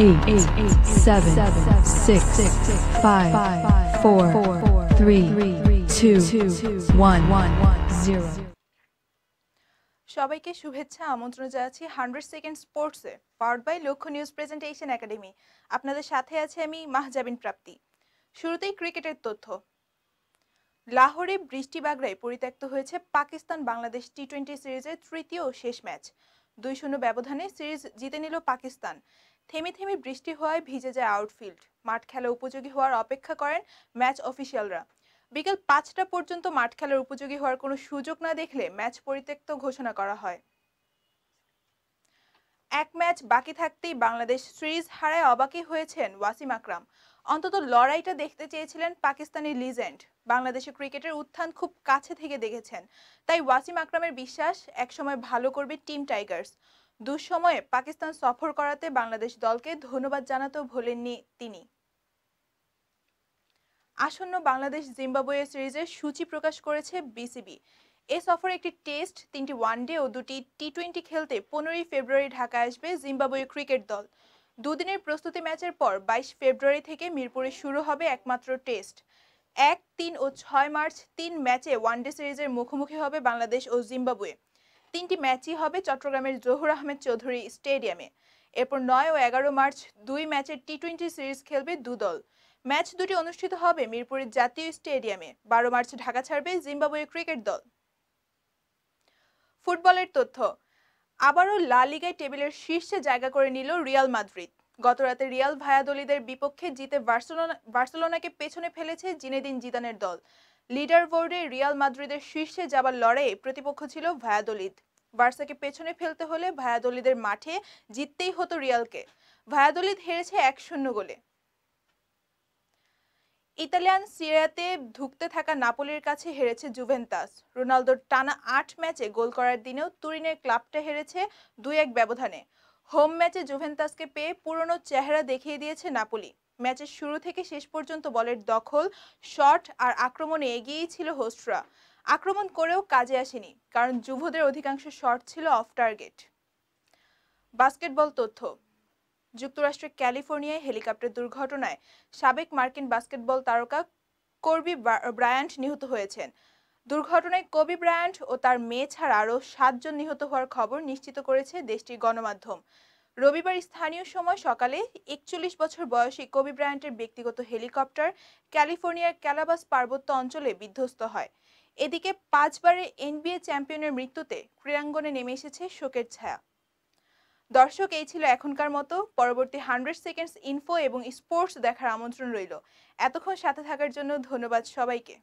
eight, seven, six, five, four, three, two, one, zero. সবাইকে শুভেচ্ছা আমন্ত্রণ জানাচ্ছি হান্ড্রেড সেকেন্ড স্পোর্টসে powered by Lakshya news presentation academy আপনাদের সাথে আছে আমি মাহজাবিন প্রাপ্তি শুরুতেই ক্রিকেটের তথ্য লাহোরে বৃষ্টি বাগড়ায় পরিত্যক্ত হয়েছে পাকিস্তান বাংলাদেশ টি টোয়েন্টি সিরিজের তৃতীয় শেষ ম্যাচ দুই শূন্য ব্যবধানে সিরিজ জিতে নিল পাকিস্তান থেমে থেমে বৃষ্টি হওয়ায় ভিজে যায় আউটফিল্ড মাঠ খেলা উপযোগী হওয়ার অপেক্ষা করেন ম্যাচ অফিসিয়ালরা বিকেল পাঁচটা পর্যন্ত মাঠ খেলার উপযোগী হওয়ার কোনো সুযোগ না দেখলে ম্যাচ পরিত্যক্ত ঘোষণা করা হয় এক ম্যাচ বাকি থাকতেই বাংলাদেশ সিরিজ হারায় অবাকই হয়েছেন ওয়াসিম আকরাম অন্তত লড়াইটা দেখতে চেয়েছিলেন পাকিস্তানি লিজেন্ড বাংলাদেশের ক্রিকেটের উত্থান খুব কাছে থেকে দেখেছেন তাই ওয়াসিম আকরামের বিশ্বাস একসময় ভালো করবে টিম টাইগার্স দুঃসময়ে পাকিস্তান সফর করাতে বাংলাদেশ দলকে ধন্যবাদ জানাতেও ভোলেননি তিনি আসন্ন বাংলাদেশ জিম্বাবুয়ে সিরিজের সূচি প্রকাশ করেছে বিসিবি এ সফরে একটি টেস্ট তিনটি ওয়ানডে ও দুটি টি টোয়েন্টি খেলতে পনেরোই ফেব্রুয়ারি ঢাকা আসবে জিম্বাবুয়ে ক্রিকেট দল দুদিনের প্রস্তুতি ম্যাচের পর বাইশ ফেব্রুয়ারি থেকে মিরপুরে শুরু হবে একমাত্র টেস্ট এক তিন ও ছয় মার্চ তিন ম্যাচে ওয়ানডে সিরিজের মুখোমুখি হবে বাংলাদেশ ও জিম্বাবুয়ে তিনটি ম্যাচই হবে চট্টগ্রামের জহুর আহমেদ চৌধুরী স্টেডিয়ামে এরপর নয় ও এগারো মার্চ দুই ম্যাচের টি টোয়েন্টি সিরিজ খেলবে দুদল ম্যাচ দুটি অনুষ্ঠিত হবে মিরপুরের জাতীয় স্টেডিয়ামে বারো মার্চ ঢাকা ছাড়বে জিম্বাবুয়ে ক্রিকেট দল ফুটবলের তথ্য আবারও লা লিগায় টেবিলের শীর্ষে জায়গা করে নিল রিয়াল মাদ্রিদ গতরাতে রিয়াল ভায়াদলিদের বিপক্ষে জিতে বার্সেলোনা বার্সেলোনাকে পেছনে ফেলেছে জিনেদিন জিদানের দল লিডার বোর্ডে রিয়াল মাদ্রিদের শীর্ষে যাবার লড়াইয়ে প্রতিপক্ষ ছিল ভায়াদলিদ বার্সাকে পেছনে ফেলতে হলে ভায়াদলিদের মাঠে জিততেই হতো রিয়ালকে ভায়াদলিদ হেরেছে এক শূন্য গোলে ইতালিয়ান সিরিয়াতে ধুকতে থাকা নাপোলির কাছে হেরেছে জুভেন্তাস রোনালদোর টানা আট ম্যাচে গোল করার দিনেও তুরিনের ক্লাবটা হেরেছে দুই এক ব্যবধানে হোম ম্যাচে জুভেন্তাসকে পেয়ে পুরনো চেহারা দেখিয়ে দিয়েছে নাপোলি ম্যাচের শুরু থেকে শেষ পর্যন্ত বলের দখল শট আর আক্রমণে এগিয়েই ছিল হোস্টরা আক্রমণ করেও কাজে আসেনি কারণ যুবদের অধিকাংশ শট ছিল অফ টার্গেট বাস্কেটবল তথ্য যুক্তরাষ্ট্রের ক্যালিফোর্নিয়ায় হেলিকপ্টার দুর্ঘটনায় সাবেক মার্কিন বাস্কেটবল তারকা কর্বি ব্রায়ান্ট নিহত হয়েছেন দুর্ঘটনায় কবি ব্রায়ান্ট ও তার মেয়ে ছাড়া আরও সাতজন নিহত হওয়ার খবর নিশ্চিত করেছে দেশটির গণমাধ্যম রবিবার স্থানীয় সময় সকালে একচল্লিশ বছর বয়সী কবি ব্রায়ান্টের ব্যক্তিগত হেলিকপ্টার ক্যালিফোর্নিয়ার ক্যালাবাস পার্বত্য অঞ্চলে বিধ্বস্ত হয় এদিকে পাঁচবারের এনবিএ চ্যাম্পিয়নের মৃত্যুতে ক্রীড়াঙ্গনে নেমে এসেছে শোকের ছায়া দর্শক এই ছিল এখনকার মতো পরবর্তী হান্ড্রেড সেকেন্ডস ইনফো এবং স্পোর্টস দেখার আমন্ত্রণ রইল এতক্ষণ সাথে থাকার জন্য ধন্যবাদ সবাইকে